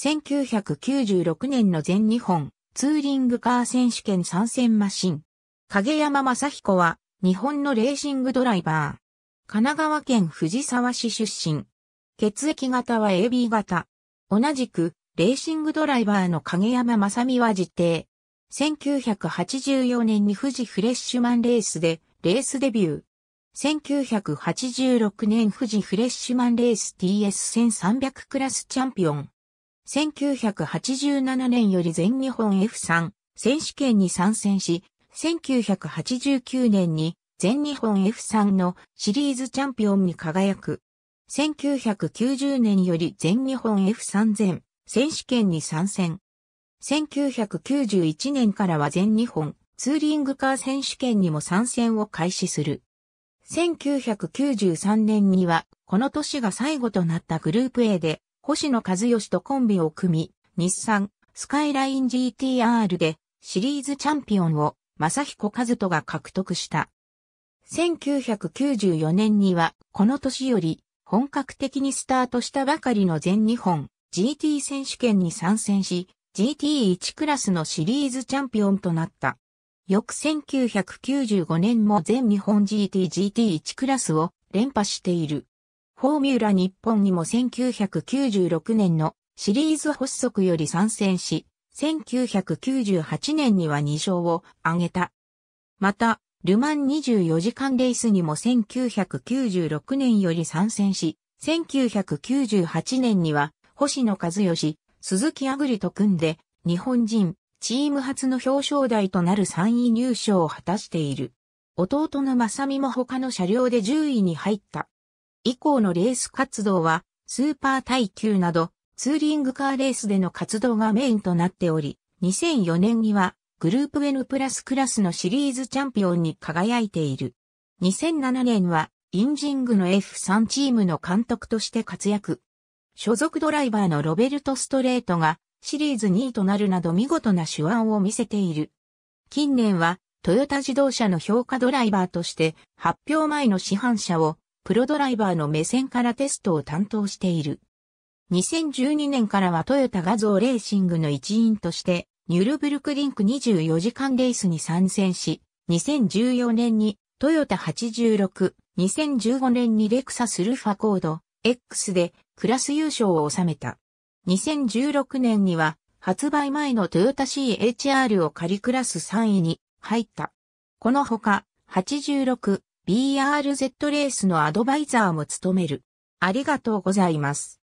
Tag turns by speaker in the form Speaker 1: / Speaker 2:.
Speaker 1: 1996年の全日本ツーリングカー選手権参戦マシン。影山正彦は日本のレーシングドライバー。神奈川県藤沢市出身。血液型は AB 型。同じくレーシングドライバーの影山正美は自定。1984年に富士フレッシュマンレースでレースデビュー。1986年富士フレッシュマンレース TS1300 クラスチャンピオン。1987年より全日本 F3 選手権に参戦し、1989年に全日本 F3 のシリーズチャンピオンに輝く。1990年より全日本 F3 全選手権に参戦。1991年からは全日本ツーリングカー選手権にも参戦を開始する。1993年にはこの年が最後となったグループ A で星野和義とコンビを組み、日産、スカイライン GTR でシリーズチャンピオンを正彦和人が獲得した。1994年にはこの年より本格的にスタートしたばかりの全日本 GT 選手権に参戦し、GT1 クラスのシリーズチャンピオンとなった。翌1995年も全日本 GT GT1 クラスを連覇している。フォーミュラ日本にも1996年のシリーズ発足より参戦し、1998年には2勝を挙げた。また、ルマン24時間レースにも1996年より参戦し、1998年には星野和義、鈴木アグリと組んで、日本人、チーム初の表彰台となる3位入賞を果たしている。弟の正美も他の車両で10位に入った。以降のレース活動は、スーパー耐久など、ツーリングカーレースでの活動がメインとなっており、2004年には、グループ N プラスクラスのシリーズチャンピオンに輝いている。2007年は、インジングの F3 チームの監督として活躍。所属ドライバーのロベルト・ストレートが、シリーズ2位となるなど見事な手腕を見せている。近年は、トヨタ自動車の評価ドライバーとして、発表前の市販車をプロドライバーの目線からテストを担当している。2012年からはトヨタ画像レーシングの一員として、ニュルブルクリンク24時間レースに参戦し、2014年にトヨタ86、2015年にレクサスルファコード X でクラス優勝を収めた。2016年には発売前のトヨタ CHR を仮クラス3位に入った。このほか86、BRZ レースのアドバイザーも務める。ありがとうございます。